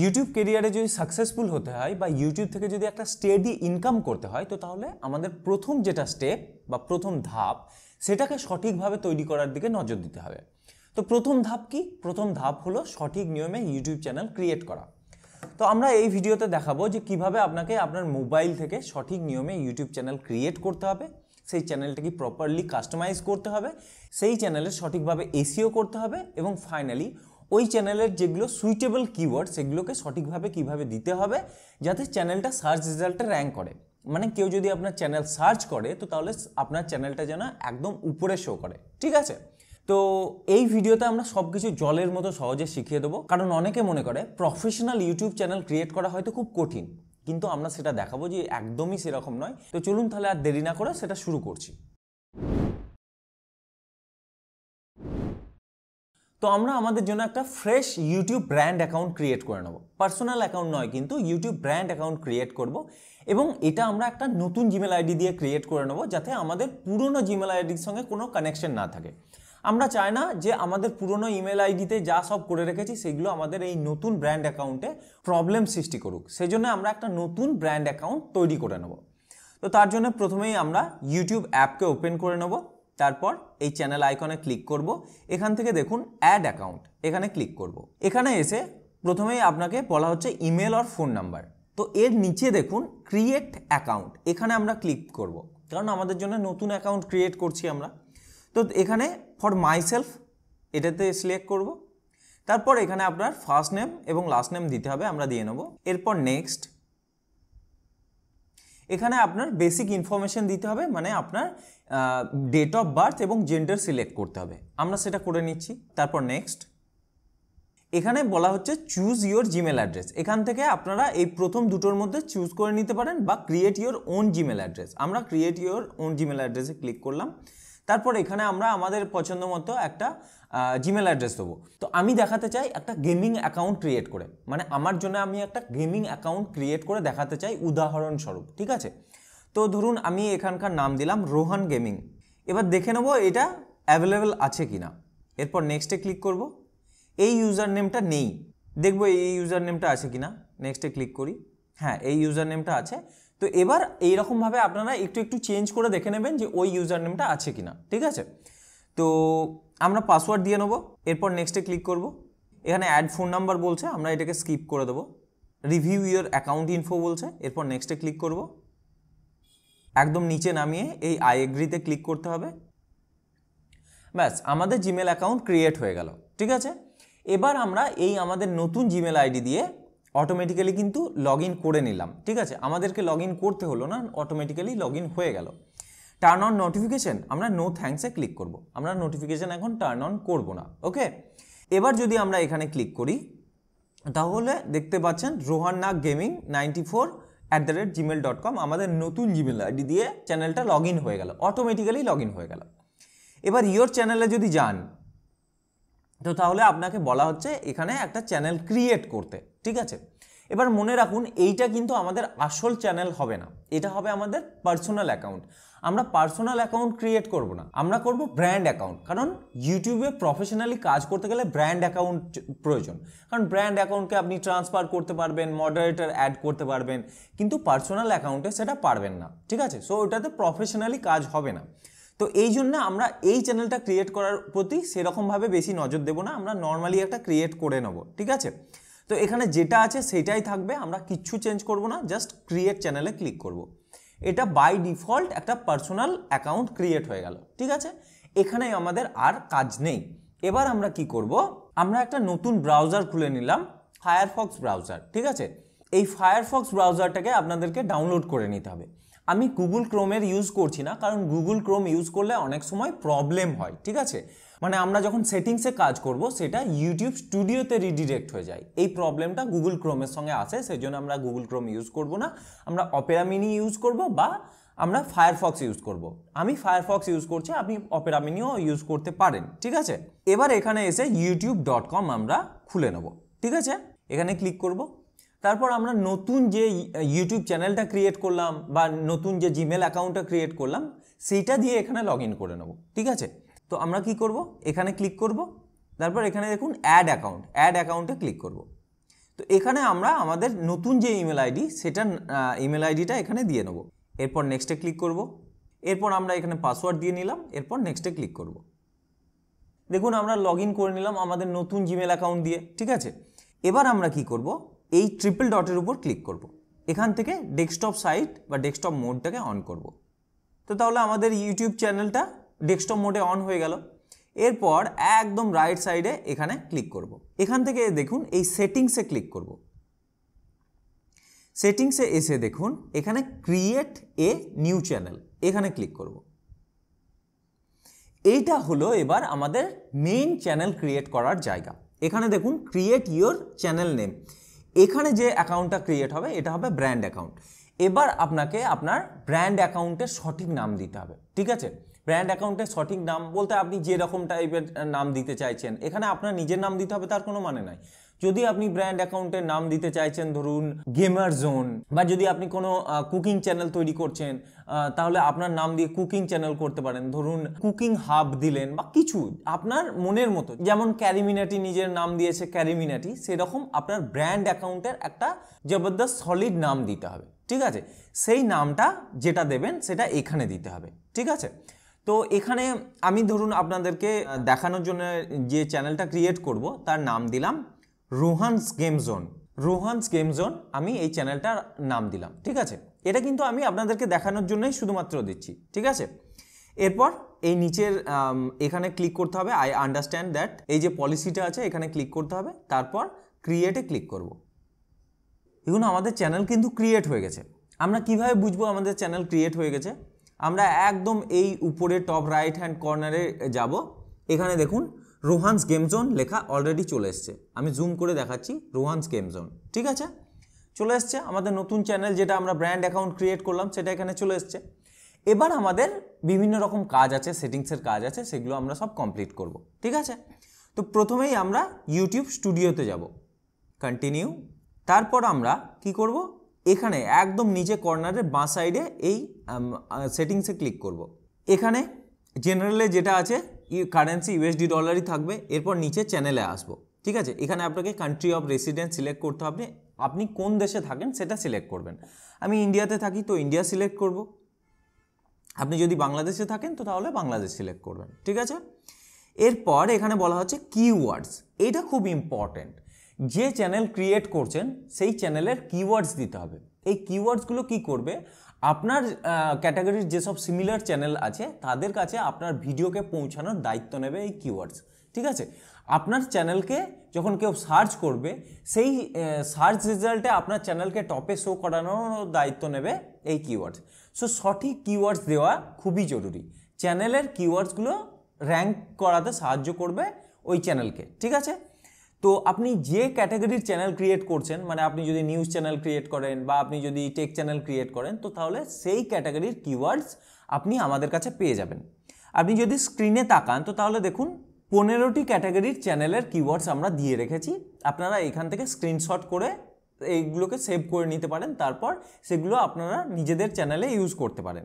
YouTube কেরিয়ারে যদি successful হতে হয় বা ইউটিউব থেকে যদি একটা স্টেডি ইনকাম করতে হয় তো তাহলে আমাদের প্রথম যেটা স্টেপ বা প্রথম ধাপ সেটাকে সঠিকভাবে তৈরি করার দিকে নজর দিতে হবে তো প্রথম ধাপ কি প্রথম ধাপ হলো সঠিক নিয়মে ইউটিউব চ্যানেল ক্রিয়েট করা তো আমরা এই ভিডিওতে দেখাবো যে কিভাবে আপনাকে আপনার মোবাইল থেকে সঠিক নিয়মে ইউটিউব চ্যানেল ক্রিয়েট করতে হবে সেই চ্যানেলটাকে প্রপারলি কাস্টমাইজ করতে হবে সেই চ্যানেলে সঠিকভাবে এসিও e করতে হবে এবং ফাইনালি ওই চ্যানেলের যেগুলো সুইটেবল কিওয়ার্ড সেগুলোকে সঠিকভাবে কিভাবে দিতে হবে যাতে চ্যানেলটা সার্চ রেজাল্টে র্যাঙ্ক করে মানে কেউ যদি আপনার চ্যানেল সার্চ করে তো তাহলে আপনার চ্যানেলটা যেন একদম উপরে শো করে ঠিক আছে তো এই ভিডিওতে আমরা সব কিছু জলের মতো সহজে শিখিয়ে দেবো কারণ অনেকে মনে করে প্রফেশনাল ইউটিউব চ্যানেল ক্রিয়েট করা হয়তো খুব কঠিন কিন্তু আমরা সেটা দেখাবো যে একদমই সেরকম নয় তো চলুন তাহলে আর দেরি না করে সেটা শুরু করছি তো আমরা আমাদের জন্য একটা fresh YouTube brand account create করে নেব পার্সোনাল অ্যাকাউন্ট নয় কিন্তু ইউটিউব ব্র্যান্ড অ্যাকাউন্ট ক্রিয়েট করব এবং এটা আমরা একটা নতুন জিমেল আইডি দিয়ে ক্রিয়েট করে নেবো যাতে আমাদের পুরনো জিমেল আইডির সঙ্গে কোনো কানেকশন না থাকে আমরা চাই না যে আমাদের পুরনো ইমেল আইডিতে যা সব করে রেখেছি সেগুলো আমাদের এই নতুন ব্র্যান্ড অ্যাকাউন্টে প্রবলেম সৃষ্টি করুক সেই জন্য আমরা একটা নতুন ব্র্যান্ড অ্যাকাউন্ট তৈরি করে নেব তো তার জন্য প্রথমেই আমরা ইউটিউব অ্যাপকে ওপেন করে নেবো তারপর এই চ্যানেল আইকনে ক্লিক করব এখান থেকে দেখুন অ্যাড অ্যাকাউন্ট এখানে ক্লিক করব। এখানে এসে প্রথমেই আপনাকে বলা হচ্ছে ইমেল আর ফোন নাম্বার তো এর নিচে দেখুন ক্রিয়েট অ্যাকাউন্ট এখানে আমরা ক্লিক করব। কারণ আমাদের জন্য নতুন অ্যাকাউন্ট ক্রিয়েট করছি আমরা তো এখানে ফর মাইসেলফ এটাতে সিলেক্ট করব। তারপর এখানে আপনার ফার্স্ট নেম এবং লাস্ট নেম দিতে হবে আমরা দিয়ে নেব এরপর নেক্সট এখানে আপনার বেসিক ইনফরমেশন দিতে হবে মানে আপনার ডেট অফ বার্থ এবং জেন্ডার সিলেক্ট করতে হবে আমরা সেটা করে নিচ্ছি তারপর নেক্সট এখানে বলা হচ্ছে চুজ ইয়োর জিমেল অ্যাড্রেস এখান থেকে আপনারা এই প্রথম দুটোর মধ্যে চুজ করে নিতে পারেন বা create your own Gmail address আমরা ক্রিয়েট ইয়োর ওন জিমেল অ্যাড্রেসে ক্লিক করলাম তারপর এখানে আমরা আমাদের পছন্দ মতো একটা জিমেল অ্যাড্রেস দেবো তো আমি দেখাতে চাই একটা গেমিং অ্যাকাউন্ট ক্রিয়েট করে মানে আমার জন্য আমি একটা গেমিং অ্যাকাউন্ট ক্রিয়েট করে দেখাতে চাই উদাহরণস্বরূপ ঠিক আছে তো ধরুন আমি এখানকার নাম দিলাম রোহান গেমিং এবার দেখে নেব এটা অ্যাভেলেবেল আছে কি না এরপর নেক্সটে ক্লিক করব এই ইউজার নেমটা নেই দেখবো এই ইউজার নেমটা আছে কি না নেক্সটে ক্লিক করি হ্যাঁ এই ইউজার নেমটা আছে তো এবার এইরকমভাবে আপনারা একটু একটু চেঞ্জ করে দেখে নেবেন যে ওই ইউজার নেমটা আছে কি না ঠিক আছে তো আমরা পাসওয়ার্ড দিয়ে নেবো এরপর নেক্সটে ক্লিক করব এখানে অ্যাড ফোন নাম্বার বলছে আমরা এটাকে স্কিপ করে দেবো রিভিউ ইয়ার অ্যাকাউন্ট ইনফো বলছে এরপর নেক্সটে ক্লিক করব একদম নিচে নামিয়ে এই আই এগ্রিতে ক্লিক করতে হবে ব্যাস আমাদের জিমেল অ্যাকাউন্ট ক্রিয়েট হয়ে গেল ঠিক আছে এবার আমরা এই আমাদের নতুন জিমেল আইডি দিয়ে অটোমেটিক্যালি কিন্তু লগ করে নিলাম ঠিক আছে আমাদেরকে লগ করতে হলো না অটোমেটিক্যালি লগ হয়ে গেল টার্ন অন নোটিফিকেশান আমরা নো থ্যাংকসে ক্লিক করব। আমরা নোটিফিকেশান এখন টার্ন অন করব না ওকে এবার যদি আমরা এখানে ক্লিক করি তাহলে দেখতে পাচ্ছেন Rohan Nag gaming ninety four at the rate Gmail dot com আমাদের নতুন জিমেল আইডি দিয়ে চ্যানেলটা লগ ইন হয়ে গেল অটোমেটিক্যালি লগ ইন হয়ে গেল এবার ইয়োর চ্যানেলে যদি যান তো তাহলে আপনাকে বলা হচ্ছে এখানে একটা চ্যানেল ক্রিয়েট করতে ঠিক আছে এবার মনে রাখুন এইটা কিন্তু আমাদের আসল চ্যানেল হবে না এটা হবে আমাদের পার্সোনাল অ্যাকাউন্ট আমরা পার্সোনাল অ্যাকাউন্ট ক্রিয়েট করব না আমরা করব ব্র্যান্ড অ্যাকাউন্ট কারণ ইউটিউবে প্রফেশনালি কাজ করতে গেলে ব্র্যান্ড অ্যাকাউন্ট প্রয়োজন কারণ ব্র্যান্ড অ্যাকাউন্টকে আপনি ট্রান্সফার করতে পারবেন মডারেটর অ্যাড করতে পারবেন কিন্তু পার্সোনাল অ্যাকাউন্টে সেটা পারবেন না ঠিক আছে সো ওটাতে প্রফেশনালি কাজ হবে না তো এই জন্য আমরা এই চ্যানেলটা ক্রিয়েট করার প্রতি সেরকমভাবে বেশি নজর দেবো না আমরা নর্মালি একটা ক্রিয়েট করে নেব ঠিক আছে তো এখানে যেটা আছে সেটাই থাকবে আমরা কিচ্ছু চেঞ্জ করব না জাস্ট ক্রিয়েট চ্যানেলে ক্লিক করব। এটা বাই ডিফল্ট একটা পার্সোনাল অ্যাকাউন্ট ক্রিয়েট হয়ে গেল ঠিক আছে এখানে আমাদের আর কাজ নেই এবার আমরা কি করব আমরা একটা নতুন ব্রাউজার খুলে নিলাম ফায়ারফক্স ব্রাউজার ঠিক আছে এই ফায়ারফক্স ব্রাউজারটাকে আপনাদেরকে ডাউনলোড করে নিতে হবে আমি গুগল ক্রোমের ইউজ করছি না কারণ গুগল ক্রোম ইউজ করলে অনেক সময় প্রবলেম হয় ঠিক আছে মানে আমরা যখন সেটিংসে কাজ করব সেটা ইউটিউব স্টুডিওতে রিডিরেক্ট হয়ে যায় এই প্রবলেমটা গুগল ক্রোমের সঙ্গে আসে সেই জন্য আমরা গুগল ক্রোম ইউজ করব না আমরা অপেরা মিনি ইউজ করব বা আমরা ফায়ারফক্স ইউজ করব। আমি ফায়ারফক্স ইউজ করছি আপনি অপেরা মিনিও ইউজ করতে পারেন ঠিক আছে এবার এখানে এসে ইউটিউব ডট কম আমরা খুলে নেব ঠিক আছে এখানে ক্লিক করব তারপর আমরা নতুন যে ইউটিউব চ্যানেলটা ক্রিয়েট করলাম বা নতুন যে জিমেল অ্যাকাউন্টটা ক্রিয়েট করলাম সেইটা দিয়ে এখানে লগ করে নেব ঠিক আছে তো আমরা কি করব এখানে ক্লিক করব তারপর এখানে দেখুন অ্যাড অ্যাকাউন্ট অ্যাড অ্যাকাউন্টে ক্লিক করব তো এখানে আমরা আমাদের নতুন যে ইমেল আইডি সেটার ইমেল আইডিটা এখানে দিয়ে নেব এরপর নেক্সটে ক্লিক করব এরপর আমরা এখানে পাসওয়ার্ড দিয়ে নিলাম এরপর নেক্সটে ক্লিক করব দেখুন আমরা লগ করে নিলাম আমাদের নতুন জিমেল অ্যাকাউন্ট দিয়ে ঠিক আছে এবার আমরা কি করব এই ট্রিপল ডটের উপর ক্লিক করব। এখান থেকে ডেস্কটপ সাইট বা ডেস্কটপ মোডটাকে অন করব। তো তাহলে আমাদের ইউটিউব চ্যানেলটা ডেস্কটপ মোডে অন হয়ে গেল এরপর একদম রাইট সাইডে এখানে ক্লিক করব। এখান থেকে দেখুন এই সেটিংসে ক্লিক করব। সেটিংসে এসে দেখুন এখানে ক্রিয়েট এ নিউ চ্যানেল এখানে ক্লিক করব। এইটা হলো এবার আমাদের মেইন চ্যানেল ক্রিয়েট করার জায়গা এখানে দেখুন ক্রিয়েট ইয়োর চ্যানেল নেম এখানে যে অ্যাকাউন্টটা ক্রিয়েট হবে এটা হবে ব্র্যান্ড অ্যাকাউন্ট এবার আপনাকে আপনার ব্র্যান্ড অ্যাকাউন্টের সঠিক নাম দিতে হবে ঠিক আছে ব্র্যান্ড অ্যাকাউন্টের সঠিক নাম বলতে আপনি যে রকম টাইপের নাম দিতে চাইছেন এখানে আপনার নিজের নাম দিতে হবে তার কোনো মানে নাই যদি আপনি ব্র্যান্ড অ্যাকাউন্টের নাম দিতে চাইছেন ধরুন গেমার জোন বা যদি আপনি কোনো কুকিং চ্যানেল তৈরি করছেন তাহলে আপনার নাম দিয়ে কুকিং চ্যানেল করতে পারেন ধরুন কুকিং হাব দিলেন বা কিছু আপনার মনের মতো যেমন ক্যারিমিনাটি নিজের নাম দিয়েছে ক্যারিমিনাটি সেরকম আপনার ব্র্যান্ড অ্যাকাউন্টের একটা জবরদস্ত সলিড নাম দিতে হবে ঠিক আছে সেই নামটা যেটা দেবেন সেটা এখানে দিতে হবে ঠিক আছে তো এখানে আমি ধরুন আপনাদেরকে দেখানোর জন্য যে চ্যানেলটা ক্রিয়েট করব তার নাম দিলাম Rohan's game zone Rohan's game zone আমি এই চ্যানেলটার নাম দিলাম ঠিক আছে এটা কিন্তু আমি আপনাদেরকে দেখানোর জন্যই শুধুমাত্র দিচ্ছি ঠিক আছে এরপর এই নিচের এখানে ক্লিক করতে হবে আই আন্ডারস্ট্যান্ড দ্যাট এই যে পলিসিটা আছে এখানে ক্লিক করতে হবে তারপর ক্রিয়েটে ক্লিক করব এগুলো আমাদের চ্যানেল কিন্তু ক্রিয়েট হয়ে গেছে আমরা কিভাবে বুঝবো আমাদের চ্যানেল ক্রিয়েট হয়ে গেছে আমরা একদম এই উপরে টপ রাইট হ্যান্ড কর্নারে যাব এখানে দেখুন রোহানস গেম জোন লেখা অলরেডি চলে এসছে আমি জুম করে দেখাচ্ছি রোহানস গেম জোন ঠিক আছে চলে এসছে আমাদের নতুন চ্যানেল যেটা আমরা ব্র্যান্ড অ্যাকাউন্ট ক্রিয়েট করলাম সেটা এখানে চলে এসছে এবার আমাদের বিভিন্ন রকম কাজ আছে সেটিংসের কাজ আছে সেগুলো আমরা সব কমপ্লিট করব ঠিক আছে তো প্রথমেই আমরা ইউটিউব স্টুডিওতে যাব কন্টিনিউ তারপর আমরা কি করব এখানে একদম নিচে কর্নারে বাঁ সাইডে এই সেটিংসে ক্লিক করব। এখানে জেনারেলে যেটা আছে কারেন্সি ইউএসডি ডলারই থাকবে এরপর নিচে চ্যানেলে আসবো ঠিক আছে এখানে আপনাকে কান্ট্রি অফ রেসিডেন্স সিলেক্ট করতে হবে আপনি কোন দেশে থাকেন সেটা সিলেক্ট করবেন আমি ইন্ডিয়াতে থাকি তো ইন্ডিয়া সিলেক্ট করব আপনি যদি বাংলাদেশে থাকেন তো তাহলে বাংলাদেশ সিলেক্ট করবেন ঠিক আছে এরপর এখানে বলা হচ্ছে কিওয়ার্ডস এটা খুব ইম্পর্ট্যান্ট যে চ্যানেল ক্রিয়েট করছেন সেই চ্যানেলের কিওয়ার্ডস দিতে হবে এই কিওয়ার্ডসগুলো কি করবে আপনার ক্যাটাগরির যেসব সিমিলার চ্যানেল আছে তাদের কাছে আপনার ভিডিওকে পৌঁছানোর দায়িত্ব নেবে এই কিওয়ার্ডস ঠিক আছে আপনার চ্যানেলকে যখন কেউ সার্চ করবে সেই সার্চ রেজাল্টে আপনার চ্যানেলকে টপে শো করানোর দায়িত্ব নেবে এই কিওয়ার্ডস সো সঠিক কিওয়ার্ডস দেওয়া খুবই জরুরি চ্যানেলের কিওয়ার্ডসগুলো র্যাঙ্ক করাতে সাহায্য করবে ওই চ্যানেলকে ঠিক আছে তো আপনি যে ক্যাটাগরির চ্যানেল ক্রিয়েট করছেন মানে আপনি যদি নিউজ চ্যানেল ক্রিয়েট করেন বা আপনি যদি টেক চ্যানেল ক্রিয়েট করেন তো তাহলে সেই ক্যাটাগরির কিওয়ার্ডস আপনি আমাদের কাছে পেয়ে যাবেন আপনি যদি স্ক্রিনে তাকান তো তাহলে দেখুন পনেরোটি ক্যাটাগরির চ্যানেলের কিওয়ার্ডস আমরা দিয়ে রেখেছি আপনারা এখান থেকে স্ক্রিনশট করে এইগুলোকে সেভ করে নিতে পারেন তারপর সেগুলো আপনারা নিজেদের চ্যানেলে ইউজ করতে পারেন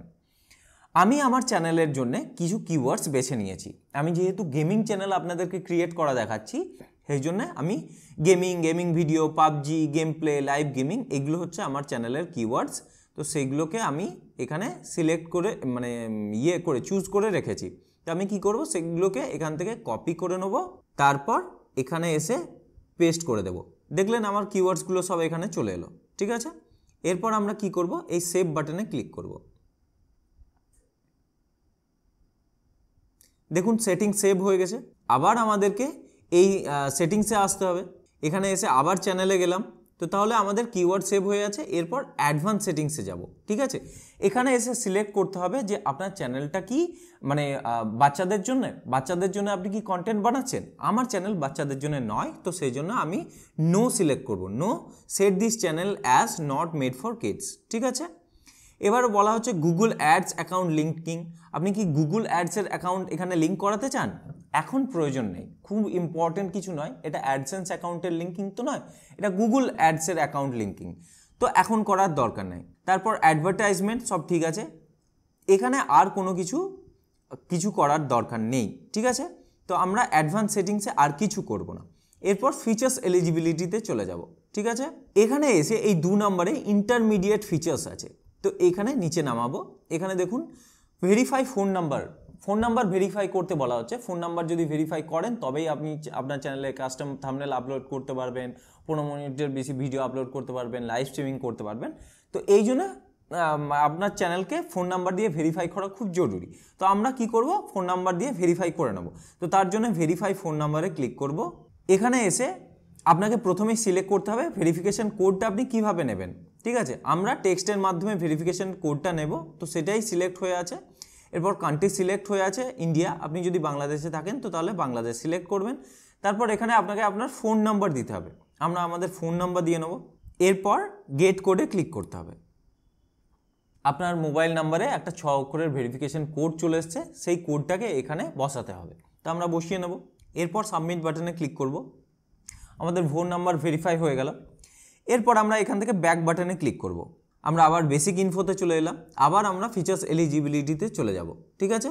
আমি আমার চ্যানেলের জন্য কিছু কিওয়ার্ডস বেছে নিয়েছি আমি যেহেতু গেমিং চ্যানেল আপনাদেরকে ক্রিয়েট করা দেখাচ্ছি সেই জন্য আমি gaming gaming video PUBG game play live gaming এগুলো হচ্ছে আমার চ্যানেলের কিওয়ার্ডস তো সেইগুলোকে আমি এখানে সিলেক্ট করে মানে ইয়ে করে চুজ করে রেখেছি তো আমি কি করব সেগুলোকে এখান থেকে কপি করে নেব তারপর এখানে এসে পেস্ট করে দেব দেখলেন আমার কিওয়ার্ডসগুলো সব এখানে চলে এলো ঠিক আছে এরপর আমরা কি করব এই সেভ বাটনে ক্লিক করব দেখুন সেটিং সেভ হয়ে গেছে আবার আমাদেরকে এই সেটিংসে আসতে হবে এখানে এসে আবার চ্যানেলে গেলাম তো তাহলে আমাদের কিওয়ার্ড সেভ হয়ে আছে এরপর অ্যাডভান্স সেটিংসে যাব ঠিক আছে এখানে এসে সিলেক্ট করতে হবে যে আপনার চ্যানেলটা কি মানে বাচ্চাদের জন্য বাচ্চাদের জন্য আপনি কি কন্টেন্ট বানাচ্ছেন আমার চ্যানেল বাচ্চাদের জন্য নয় তো সেই জন্য আমি নো সিলেক্ট করব no set this channel as not made for kids ঠিক আছে এবার বলা হচ্ছে গুগল অ্যাডস অ্যাকাউন্ট লিঙ্কিং আপনি কি গুগল অ্যাডসের অ্যাকাউন্ট এখানে লিঙ্ক করাতে চান এখন প্রয়োজন নেই খুব ইম্পর্টেন্ট কিছু নয় এটা অ্যাডসেন্স অ্যাকাউন্টের লিঙ্কিং তো নয় এটা গুগল অ্যাডসের অ্যাকাউন্ট লিঙ্কিং তো এখন করার দরকার নেই তারপর অ্যাডভার্টাইজমেন্ট সব ঠিক আছে এখানে আর কোনো কিছু কিছু করার দরকার নেই ঠিক আছে তো আমরা অ্যাডভান্স সেটিংসে আর কিছু করব না এরপর ফিচার্স এলিজিবিলিটিতে চলে যাব ঠিক আছে এখানে এসে এই দু নম্বরে ইন্টারমিডিয়েট ফিচার্স আছে তো এখানে নিচে নামাবো এখানে দেখুন verify phone number phone number verify করতে বলা হচ্ছে ফোন নাম্বার যদি ভেরিফাই করেন তবেই আপনি আপনার চ্যানেলে কাস্টম থামনেল আপলোড করতে পারবেন পনেরো মিনিটের বেশি ভিডিও আপলোড করতে পারবেন লাইভ স্ট্রিমিং করতে পারবেন তো এই জন্য আপনার চ্যানেলকে ফোন নাম্বার দিয়ে ভেরিফাই করা খুব জরুরি তো আমরা কি করব ফোন নাম্বার দিয়ে ভেরিফাই করে নেব তো তার জন্য ভেরিফাই ফোন নাম্বারে ক্লিক করব এখানে এসে আপনাকে প্রথমেই সিলেক্ট করতে হবে ভেরিফিকেশান কোডটা আপনি কিভাবে নেবেন ঠিক আছে আমরা টেক্সটের মাধ্যমে ভেরিফিকেশান কোডটা নেব তো সেটাই সিলেক্ট হয়ে আছে এরপর কান্ট্রি সিলেক্ট হয়ে আছে ইন্ডিয়া আপনি যদি বাংলাদেশে থাকেন তো তাহলে বাংলাদেশ সিলেক্ট করবেন তারপর এখানে আপনাকে আপনার ফোন নাম্বার দিতে হবে আমরা আমাদের ফোন নাম্বার দিয়ে নেব এরপর গেট কোডে ক্লিক করতে হবে আপনার মোবাইল নাম্বারে একটা ছ অক্ষরের ভেরিফিকেশন কোড চলে এসছে সেই কোডটাকে এখানে বসাতে হবে তো আমরা বসিয়ে নেব এরপর সাবমিট বাটনে ক্লিক করব আমাদের ফোন নাম্বার ভেরিফাই হয়ে গেল এরপর আমরা এখান থেকে ব্যাক বাটনে ক্লিক করবো আমরা আবার বেসিক ইনফোতে চলে এলাম আবার আমরা ফিচার্স এলিজিবিলিটিতে চলে যাব ঠিক আছে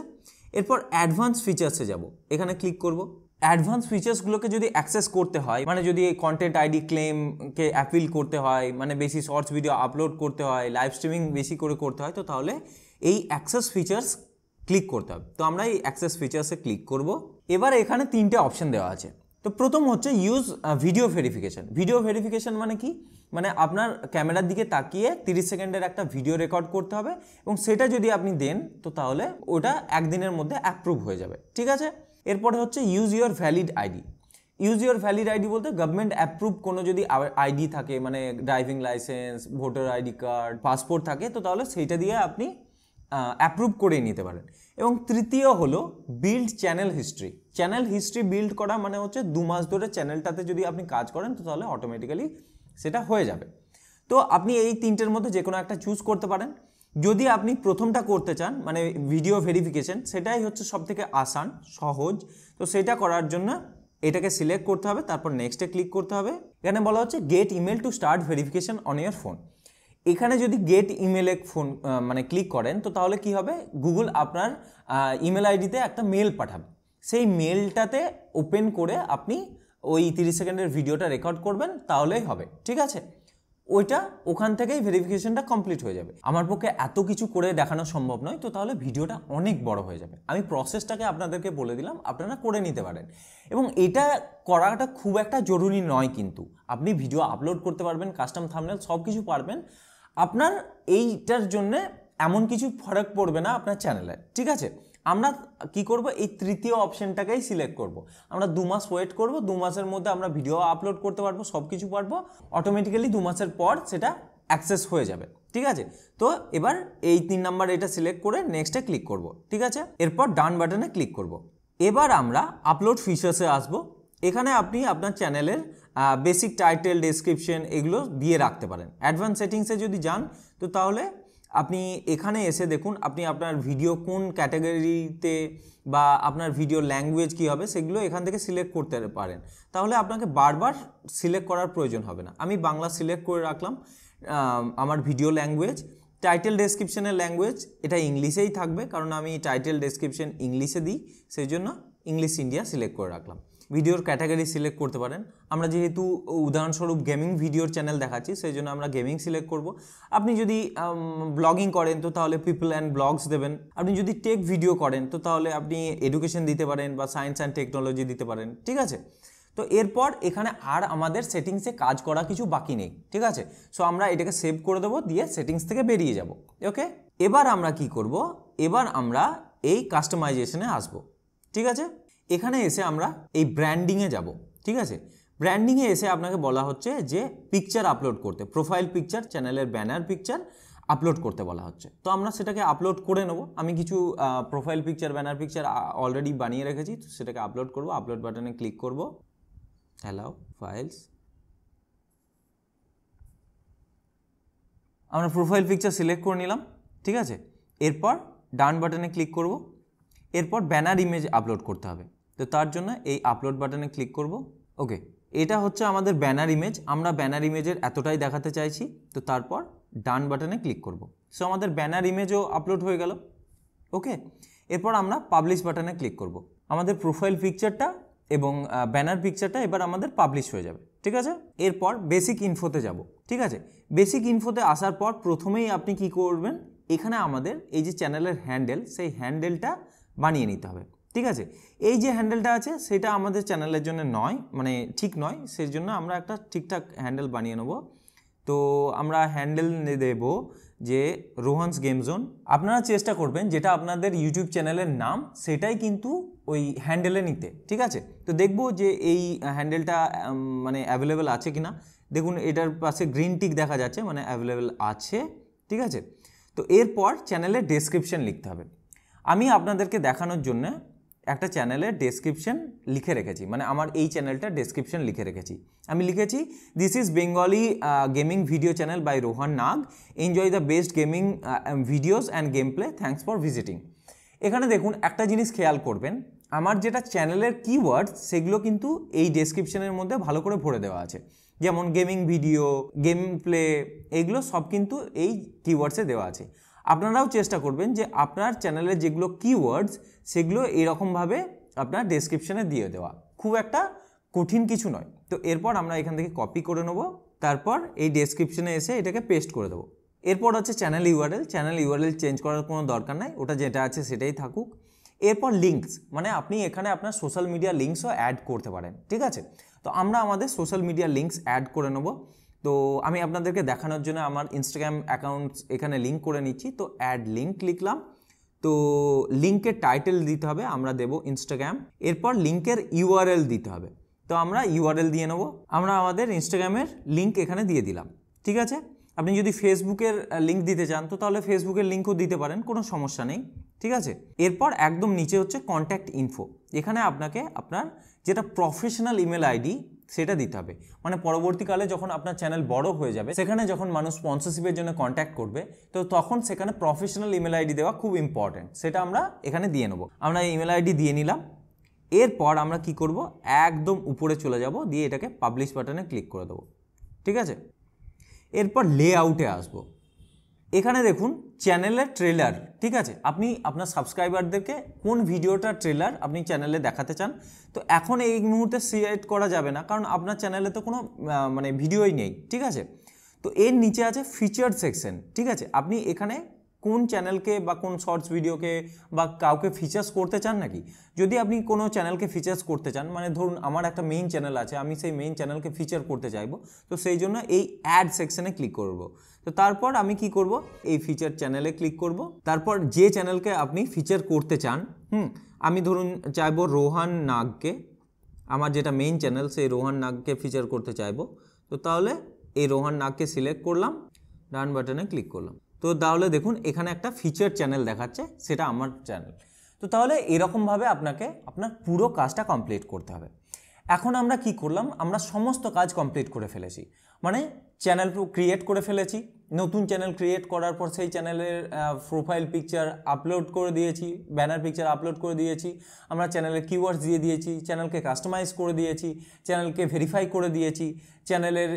এরপর অ্যাডভান্স ফিচার্সে যাব এখানে ক্লিক করব অ্যাডভান্স ফিচার্সগুলোকে যদি অ্যাক্সেস করতে হয় মানে যদি কন্টেন্ট আইডি ক্লেমকে অ্যাপিল করতে হয় মানে বেশি শর্টস ভিডিও আপলোড করতে হয় লাইভ স্ট্রিমিং বেশি করে করতে হয় তো তাহলে এই অ্যাক্সেস ফিচার্স ক্লিক করতে হবে তো আমরা এই অ্যাক্সেস ফিচার্সে ক্লিক করব এবার এখানে তিনটে অপশন দেওয়া আছে তো প্রথম হচ্ছে use video verification video verification মানে কি মানে আপনার ক্যামেরার দিকে তাকিয়ে 30 সেকেন্ডের একটা ভিডিও রেকর্ড করতে হবে এবং সেটা যদি আপনি দেন তো তাহলে ওটা একদিনের মধ্যে অ্যাপ্রুভ হয়ে যাবে ঠিক আছে এরপরে হচ্ছে use your valid ID use your valid ID বলতে গভর্নমেন্ট অ্যাপ্রুভ কোনো যদি আইডি থাকে মানে driving licence voter ID card passport থাকে তো তাহলে সেইটা দিয়ে আপনি অ্যাপ্রুভ করে নিতে পারেন এবং তৃতীয় হলো build channel history channel history build করা মানে হচ্ছে দু মাস ধরে চ্যানেলটাতে যদি আপনি কাজ করেন তো তাহলে অটোমেটিক্যালি সেটা হয়ে যাবে তো আপনি এই তিনটের মধ্যে যে কোনো একটা চুজ করতে পারেন যদি আপনি প্রথমটা করতে চান মানে ভিডিও ভেরিফিকেশন সেটাই হচ্ছে সব থেকে আসান সহজ তো সেটা করার জন্য এটাকে সিলেক্ট করতে হবে তারপর নেক্সটে ক্লিক করতে হবে এখানে বলা হচ্ছে get email to start verification on your phone এখানে যদি গেট ইমেলে ফোন মানে ক্লিক করেন তো তাহলে কি হবে গুগল আপনার ইমেল আইডিতে একটা মেল পাঠাবে সেই মেলটাতে ওপেন করে আপনি ওই তিরিশ সেকেন্ডের ভিডিওটা রেকর্ড করবেন তাহলেই হবে ঠিক আছে ওইটা ওখান থেকেই ভেরিফিকেশনটা কমপ্লিট হয়ে যাবে আমার পক্ষে এত কিছু করে দেখানো সম্ভব নয় তো তাহলে ভিডিওটা অনেক বড় হয়ে যাবে আমি প্রসেসটাকে আপনাদেরকে বলে দিলাম আপনারা করে নিতে পারেন এবং এটা করাটা খুব একটা জরুরি নয় কিন্তু আপনি ভিডিও আপলোড করতে পারবেন কাস্টম থামনেল সব কিছু পারবেন আপনার এইটার জন্যে এমন কিছু ফরাক পড়বে না আপনার চ্যানেলে ঠিক আছে আমরা কি করব এই তৃতীয় অপশনটাকেই সিলেক্ট করব। আমরা দু মাস ওয়েট করব দু মাসের মধ্যে আমরা ভিডিও আপলোড করতে পারবো সব কিছু পারবো অটোমেটিক্যালি দু মাসের পর সেটা অ্যাক্সেস হয়ে যাবে ঠিক আছে তো এবার এই তিন নাম্বার এটা সিলেক্ট করে নেক্সটে ক্লিক করব। ঠিক আছে এরপর ডান বাটনে ক্লিক করব। এবার আমরা আপলোড ফিচার্সে আসব এখানে আপনি আপনার চ্যানেলের বেসিক টাইটেল ডেসক্রিপশন এগুলো দিয়ে রাখতে পারেন অ্যাডভান্স সেটিংসে যদি যান তো তাহলে আপনি এখানে এসে দেখুন আপনি আপনার ভিডিও কোন ক্যাটাগরিতে বা আপনার ভিডিও ল্যাঙ্গুয়েজ কী হবে সেগুলো এখান থেকে সিলেক্ট করতে পারেন তাহলে আপনাকে বারবার সিলেক্ট করার প্রয়োজন হবে না আমি বাংলা সিলেক্ট করে রাখলাম আমার ভিডিও ল্যাঙ্গুয়েজ টাইটেল ডেসক্রিপশানের ল্যাঙ্গুয়েজ এটা ইংলিশেই থাকবে কারণ আমি টাইটেল ডেসক্রিপশান ইংলিশে দিই সেই জন্য ইংলিশ ইন্ডিয়া সিলেক্ট করে রাখলাম ভিডিওর ক্যাটাগরি সিলেক্ট করতে পারেন আমরা যেহেতু উদাহরণস্বরূপ গেমিং ভিডিওর চ্যানেল দেখাচ্ছি সেই জন্য আমরা গেমিং সিলেক্ট করব আপনি যদি ব্লগিং করেন তো তাহলে পিপল অ্যান্ড ব্লগস দেবেন আপনি যদি টেক ভিডিও করেন তো তাহলে আপনি এডুকেশন দিতে পারেন বা সায়েন্স অ্যান্ড টেকনোলজি দিতে পারেন ঠিক আছে তো এরপর এখানে আর আমাদের সেটিংসে কাজ করা কিছু বাকি নেই ঠিক আছে সো আমরা এটাকে সেভ করে দেবো দিয়ে সেটিংস থেকে বেরিয়ে যাব ওকে এবার আমরা কি করব এবার আমরা এই কাস্টমাইজেশনে আসব ঠিক আছে এখানে এসে আমরা এই ব্র্যান্ডিংয়ে যাব ঠিক আছে ব্র্যান্ডিংয়ে এসে আপনাকে বলা হচ্ছে যে পিকচার আপলোড করতে প্রোফাইল পিকচার চ্যানেলের ব্যানার পিকচার আপলোড করতে বলা হচ্ছে তো আমরা সেটাকে আপলোড করে নেব আমি কিছু profile picture banner picture already বানিয়ে রেখেছি তো সেটাকে আপলোড করব আপলোড বাটনে ক্লিক করব অ্যালাউ ফাইলস আমরা প্রোফাইল পিকচার সিলেক্ট করে নিলাম ঠিক আছে এরপর ডান বাটনে ক্লিক করব এরপর ব্যানার ইমেজ আপলোড করতে হবে তো তার জন্য এই আপলোড বাটনে ক্লিক করব ওকে এটা হচ্ছে আমাদের ব্যানার ইমেজ আমরা ব্যানার ইমেজের এতটাই দেখাতে চাইছি তো তারপর ডান বাটনে ক্লিক করব সো আমাদের ব্যানার ইমেজও আপলোড হয়ে গেল ওকে এরপর আমরা পাবলিশ বাটনে ক্লিক করব আমাদের প্রোফাইল পিকচারটা এবং ব্যানার পিকচারটা এবার আমাদের পাবলিশ হয়ে যাবে ঠিক আছে এরপর বেসিক ইনফোতে যাব ঠিক আছে বেসিক ইনফোতে আসার পর প্রথমেই আপনি কি করবেন এখানে আমাদের এই যে চ্যানেলের হ্যান্ডেল সেই হ্যান্ডেলটা বানিয়ে নিতে হবে ঠিক আছে এই যে হ্যান্ডেলটা আছে সেটা আমাদের চ্যানেলের জন্য নয় মানে ঠিক নয় সেই জন্য আমরা একটা ঠিকঠাক হ্যান্ডেল বানিয়ে নেব তো আমরা হ্যান্ডেল দেব যে রোহানস গেম জোন আপনারা চেষ্টা করবেন যেটা আপনাদের ইউটিউব চ্যানেলের নাম সেটাই কিন্তু ওই হ্যান্ডেলে নিতে ঠিক আছে তো দেখব যে এই হ্যান্ডেলটা মানে অ্যাভেলেবেল আছে কি না দেখুন এটার পাশে গ্রিন টিক দেখা যাচ্ছে মানে অ্যাভেলেবেল আছে ঠিক আছে তো এরপর চ্যানেলের ডেসক্রিপশন লিখতে হবে আমি আপনাদেরকে দেখানোর জন্য একটা চ্যানেলের ডেসক্রিপশন লিখে রেখেছি মানে আমার এই চ্যানেলটা ডেসক্রিপশন লিখে রেখেছি আমি লিখেছি this is Bengali gaming video channel by Rohan Nag enjoy the best gaming videos and game play thanks for visiting এখানে দেখুন একটা জিনিস খেয়াল করবেন আমার যেটা চ্যানেলের কিওয়ার্ড সেগুলো কিন্তু এই ডেসক্রিপশনের মধ্যে ভালো করে ভরে দেওয়া আছে যেমন গেমিং ভিডিও গেম প্লে এগুলো সব কিন্তু এই কিওয়ার্ডসে দেওয়া আছে আপনারাও চেষ্টা করবেন যে আপনার চ্যানেলে যেগুলো কিওয়ার্ডস সেগুলো এরকমভাবে আপনার ডেসক্রিপশানে দিয়ে দেওয়া খুব একটা কঠিন কিছু নয় তো এরপর আমরা এখান থেকে কপি করে নেব তারপর এই ডেসক্রিপশানে এসে এটাকে পেস্ট করে দেবো এরপর হচ্ছে channel URL channel URL change করার কোনো দরকার নাই ওটা যেটা আছে সেটাই থাকুক এরপর লিঙ্কস মানে আপনি এখানে আপনার সোশ্যাল মিডিয়া লিঙ্কসও অ্যাড করতে পারেন ঠিক আছে তো আমরা আমাদের সোশ্যাল মিডিয়া লিঙ্কস অ্যাড করে নেবো তো আমি আপনাদেরকে দেখানোর জন্য আমার ইনস্টাগ্রাম অ্যাকাউন্ট এখানে লিঙ্ক করে নিচ্ছি তো অ্যাড লিঙ্ক লিখলাম তো লিঙ্কের টাইটেল দিতে হবে আমরা দেব ইনস্টাগ্রাম এরপর লিঙ্কের ইউআরএল দিতে হবে তো আমরা ইউআরএল দিয়ে নেব আমরা আমাদের ইনস্টাগ্রামের লিঙ্ক এখানে দিয়ে দিলাম ঠিক আছে আপনি যদি ফেসবুকের লিঙ্ক দিতে চান তো তাহলে ফেসবুকের লিঙ্কও দিতে পারেন কোনো সমস্যা নেই ঠিক আছে এরপর একদম নিচে হচ্ছে কন্ট্যাক্ট ইনফো এখানে আপনাকে আপনার যেটা প্রফেশনাল ইমেল আইডি সেটা দিতে হবে মানে পরবর্তীকালে যখন আপনার চ্যানেল বড় হয়ে যাবে সেখানে যখন মানুষ স্পন্সরশিপের জন্য কন্ট্যাক্ট করবে তো তখন সেখানে প্রফেশনাল ইমেল আইডি দেওয়া খুব ইম্পর্ট্যান্ট সেটা আমরা এখানে দিয়ে নেবো আমরা ইমেল আইডি দিয়ে নিলাম এরপর আমরা কি করব একদম উপরে চলে যাব দিয়ে এটাকে পাবলিশ বাটনে ক্লিক করে দেবো ঠিক আছে এরপর লে আউটে আসবো এখানে দেখুন চ্যানেলের ট্রেলার ঠিক আছে আপনি আপনার সাবস্ক্রাইবারদেরকে কোন ভিডিওটা ট্রেলার আপনি চ্যানেলে দেখাতে চান তো এখন এই মুহূর্তে সিলেক্ট করা যাবে না কারণ আপনার চ্যানেলে তো কোনো মানে ভিডিওই নেই ঠিক আছে তো এর নিচে আছে ফিচার সেকশন ঠিক আছে আপনি এখানে কোন চ্যানেলকে বা কোন শর্টস ভিডিওকে বা কাউকে ফিচার্স করতে চান নাকি যদি আপনি কোনো চ্যানেলকে ফিচার্স করতে চান মানে ধরুন আমার একটা মেইন চ্যানেল আছে আমি সেই মেইন চ্যানেলকে ফিচার করতে চাইবো তো সেই জন্য এই অ্যাড সেকশনে ক্লিক করব তো তারপর আমি কি করব এই ফিচার চ্যানেলে ক্লিক করব তারপর যে চ্যানেলকে আপনি ফিচার করতে চান হুম আমি ধরুন চাইবো রোহান নাগকে আমার যেটা মেইন চ্যানেল সেই রোহান নাগকে ফিচার করতে চাইবো তো তাহলে এই রোহান নাগকে সিলেক্ট করলাম ডান বাটনে ক্লিক করলাম তো তাহলে দেখুন এখানে একটা ফিচার চ্যানেল দেখাচ্ছে সেটা আমার চ্যানেল তো তাহলে এরকমভাবে আপনাকে আপনার পুরো কাজটা কমপ্লিট করতে হবে এখন আমরা কি করলাম আমরা সমস্ত কাজ কমপ্লিট করে ফেলেছি মানে চ্যানেল ক্রিয়েট করে ফেলেছি নতুন চ্যানেল ক্রিয়েট করার পর সেই চ্যানেলের প্রোফাইল পিকচার আপলোড করে দিয়েছি ব্যানার পিকচার আপলোড করে দিয়েছি আমরা চ্যানেলের কিওয়ার্ডস দিয়ে দিয়েছি চ্যানেলকে কাস্টমাইজ করে দিয়েছি চ্যানেলকে ভেরিফাই করে দিয়েছি চ্যানেলের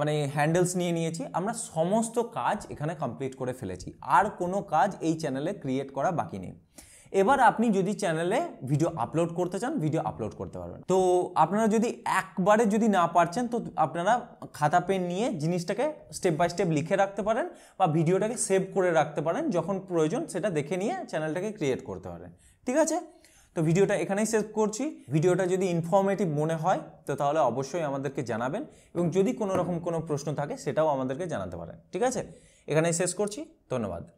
মানে হ্যান্ডেলস নিয়ে নিয়েছি আমরা সমস্ত কাজ এখানে কমপ্লিট করে ফেলেছি আর কোনো কাজ এই চ্যানেলে ক্রিয়েট করা বাকি নেই এবার আপনি যদি চ্যানেলে ভিডিও আপলোড করতে চান ভিডিও আপলোড করতে পারবেন তো আপনারা যদি একবারে যদি না পারছেন তো আপনারা খাতা পেন নিয়ে জিনিসটাকে স্টেপ বাই স্টেপ লিখে রাখতে পারেন বা ভিডিওটাকে সেভ করে রাখতে পারেন যখন প্রয়োজন সেটা দেখে নিয়ে চ্যানেলটাকে ক্রিয়েট করতে পারেন ঠিক আছে তো ভিডিওটা এখানেই সেভ করছি ভিডিওটা যদি ইনফর্মেটিভ মনে হয় তো তাহলে অবশ্যই আমাদেরকে জানাবেন এবং যদি কোনো রকম কোনো প্রশ্ন থাকে সেটাও আমাদেরকে জানাতে পারেন ঠিক আছে এখানেই শেষ করছি ধন্যবাদ